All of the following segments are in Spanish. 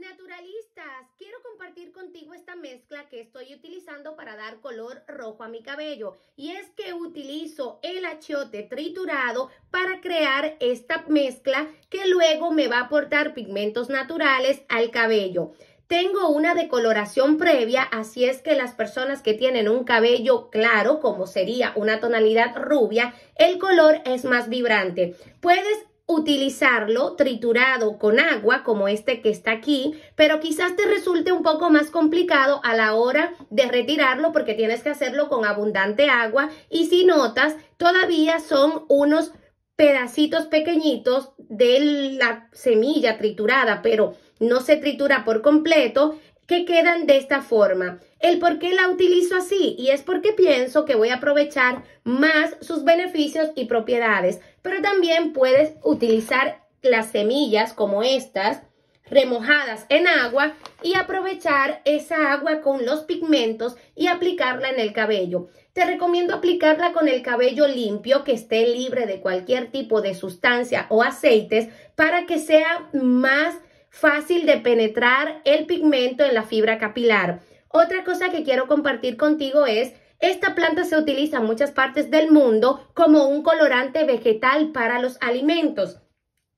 Naturalistas, quiero compartir contigo esta mezcla que estoy utilizando para dar color rojo a mi cabello. Y es que utilizo el achiote triturado para crear esta mezcla que luego me va a aportar pigmentos naturales al cabello. Tengo una decoloración previa, así es que las personas que tienen un cabello claro, como sería una tonalidad rubia, el color es más vibrante. Puedes utilizarlo triturado con agua como este que está aquí, pero quizás te resulte un poco más complicado a la hora de retirarlo porque tienes que hacerlo con abundante agua y si notas todavía son unos pedacitos pequeñitos de la semilla triturada, pero no se tritura por completo, que quedan de esta forma. El por qué la utilizo así y es porque pienso que voy a aprovechar más sus beneficios y propiedades, pero también puedes utilizar las semillas como estas remojadas en agua y aprovechar esa agua con los pigmentos y aplicarla en el cabello. Te recomiendo aplicarla con el cabello limpio que esté libre de cualquier tipo de sustancia o aceites para que sea más fácil de penetrar el pigmento en la fibra capilar. Otra cosa que quiero compartir contigo es esta planta se utiliza en muchas partes del mundo como un colorante vegetal para los alimentos.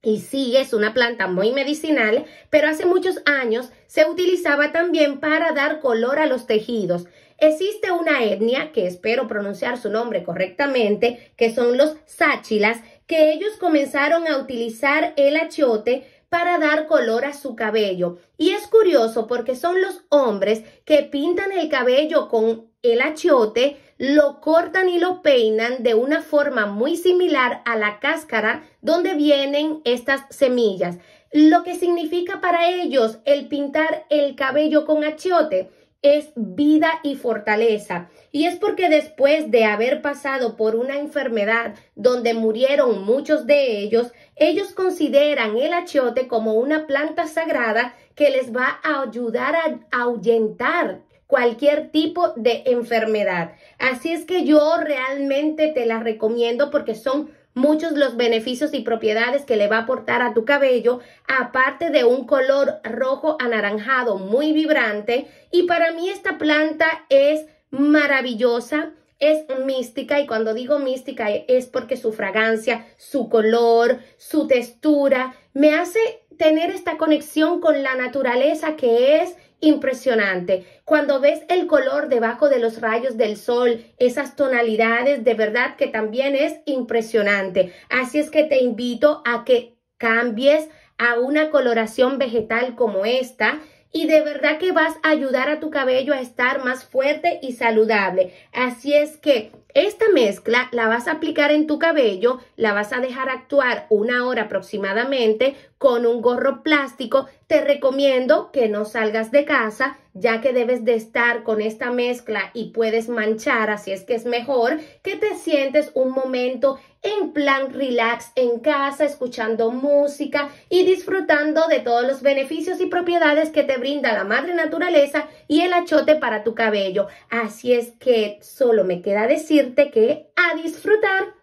Y sí, es una planta muy medicinal, pero hace muchos años se utilizaba también para dar color a los tejidos. Existe una etnia, que espero pronunciar su nombre correctamente, que son los sáchilas, que ellos comenzaron a utilizar el achiote para dar color a su cabello. Y es curioso porque son los hombres que pintan el cabello con el achiote, lo cortan y lo peinan de una forma muy similar a la cáscara donde vienen estas semillas. Lo que significa para ellos el pintar el cabello con achiote es vida y fortaleza. Y es porque después de haber pasado por una enfermedad donde murieron muchos de ellos, ellos consideran el achiote como una planta sagrada que les va a ayudar a ahuyentar cualquier tipo de enfermedad. Así es que yo realmente te la recomiendo porque son muchos los beneficios y propiedades que le va a aportar a tu cabello, aparte de un color rojo anaranjado muy vibrante. Y para mí esta planta es maravillosa es mística y cuando digo mística es porque su fragancia, su color, su textura me hace tener esta conexión con la naturaleza que es impresionante. Cuando ves el color debajo de los rayos del sol, esas tonalidades de verdad que también es impresionante. Así es que te invito a que cambies a una coloración vegetal como esta y de verdad que vas a ayudar a tu cabello a estar más fuerte y saludable. Así es que esta mezcla la vas a aplicar en tu cabello, la vas a dejar actuar una hora aproximadamente con un gorro plástico. Te recomiendo que no salgas de casa ya que debes de estar con esta mezcla y puedes manchar, así es que es mejor que te sientes un momento en plan relax en casa, escuchando música y disfrutando de todos los beneficios y propiedades que te brinda la madre naturaleza y el achote para tu cabello. Así es que solo me queda decir que a disfrutar.